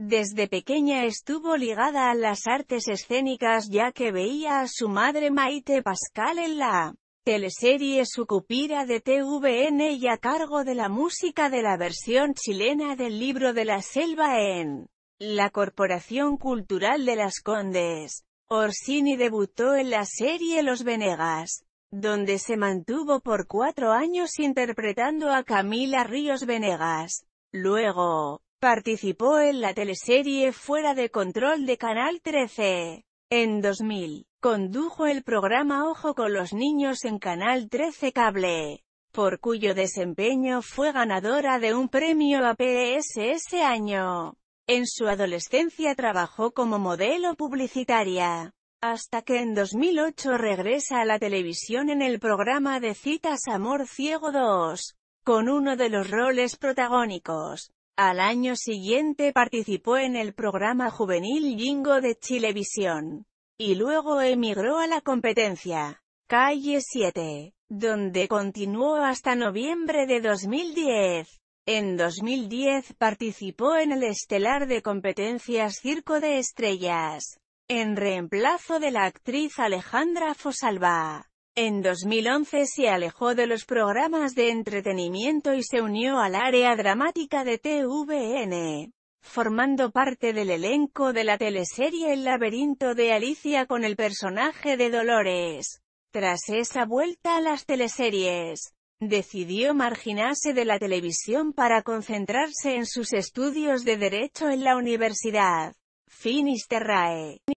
Desde pequeña estuvo ligada a las artes escénicas ya que veía a su madre Maite Pascal en la teleserie Sucupira de TVN y a cargo de la música de la versión chilena del libro de la selva en la Corporación Cultural de las Condes. Orsini debutó en la serie Los Venegas, donde se mantuvo por cuatro años interpretando a Camila Ríos Venegas. Luego, Participó en la teleserie Fuera de Control de Canal 13. En 2000, condujo el programa Ojo con los niños en Canal 13 Cable, por cuyo desempeño fue ganadora de un premio APS e ese año. En su adolescencia trabajó como modelo publicitaria, hasta que en 2008 regresa a la televisión en el programa de citas Amor Ciego 2, con uno de los roles protagónicos. Al año siguiente participó en el programa juvenil Jingo de Chilevisión, y luego emigró a la competencia, Calle 7, donde continuó hasta noviembre de 2010. En 2010 participó en el estelar de competencias Circo de Estrellas, en reemplazo de la actriz Alejandra Fosalba. En 2011 se alejó de los programas de entretenimiento y se unió al área dramática de TVN, formando parte del elenco de la teleserie El laberinto de Alicia con el personaje de Dolores. Tras esa vuelta a las teleseries, decidió marginarse de la televisión para concentrarse en sus estudios de Derecho en la Universidad Finisterrae.